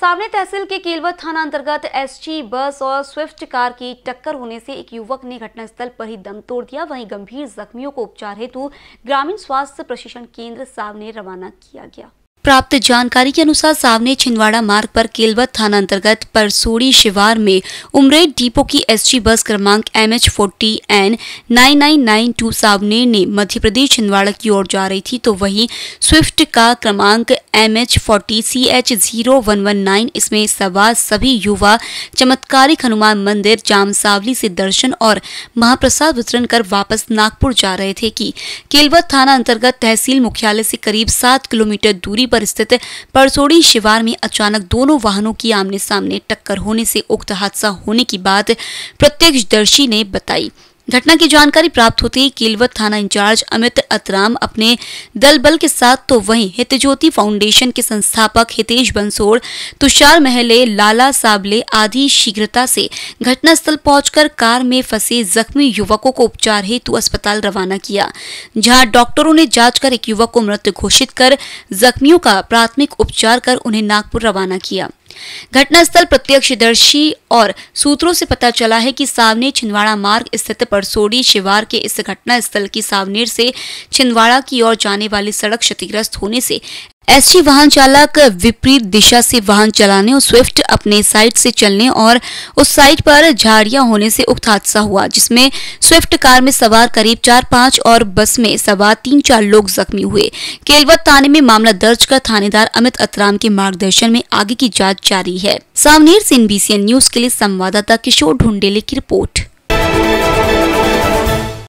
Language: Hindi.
सामने तहसील के केलवर थाना अंतर्गत एसटी बस और स्विफ्ट कार की टक्कर होने से एक युवक ने घटनास्थल पर ही दम तोड़ दिया वहीं गंभीर जख्मियों को उपचार हेतु ग्रामीण स्वास्थ्य प्रशिक्षण केंद्र सामने रवाना किया गया प्राप्त जानकारी के अनुसार सावने छिंदवाड़ा मार्ग पर केलवत थाना अंतर्गत परसोड़ी शिवार में उमरेड डिपो की एसटी बस क्रमांक M H forty N nine nine nine two सावने ने मध्य प्रदेश छिंदवाड़ा की ओर जा रही थी तो वहीं स्विफ्ट का क्रमांक M H forty C H zero one one nine इसमें सवार सभी युवा चमत्कारिक हनुमान मंदिर जामसावली से दर्शन और महाप्रसाद वितरण कर वापस नागपुर जा रहे थे की केलवत थाना अंतर्गत तहसील मुख्यालय से करीब सात किलोमीटर दूरी पर स्थित परसोड़ी शिवार में अचानक दोनों वाहनों की आमने सामने टक्कर होने से उक्त हादसा होने की बात प्रत्यक्षदर्शी ने बताई घटना की जानकारी प्राप्त होते ही कीलवत थाना इंचार्ज अमित अतराम अपने दल बल के साथ तो वहीं हितज्योति फाउंडेशन के संस्थापक हितेश बंसोड़ तुषार महले लाला साबले आदि शीघ्रता से घटनास्थल पहुंचकर कार में फंसे जख्मी युवकों को उपचार हेतु अस्पताल रवाना किया जहां डॉक्टरों ने जांच कर एक युवक को मृत घोषित कर जख्मियों का प्राथमिक उपचार कर उन्हें नागपुर रवाना किया घटनास्थल प्रत्यक्षदर्शी और सूत्रों से पता चला है कि सावनेर छिंदवाड़ा मार्ग स्थित परसोडी शिवार के इस घटनास्थल की सावनेर से छिंदवाड़ा की ओर जाने वाली सड़क क्षतिग्रस्त होने से एसटी वाहन चालक विपरीत दिशा से वाहन चलाने और स्विफ्ट अपने साइड से चलने और उस साइड पर झाड़ियां होने से उक्त हादसा हुआ जिसमें स्विफ्ट कार में सवार करीब चार पांच और बस में सवार तीन चार लोग जख्मी हुए केलवत थाने में मामला दर्ज कर थानेदार अमित अतराम के मार्गदर्शन में आगे की जाँच जारी है सावनेर से एनबीसीएन न्यूज के लिए संवाददाता किशोर ढूंढेले की रिपोर्ट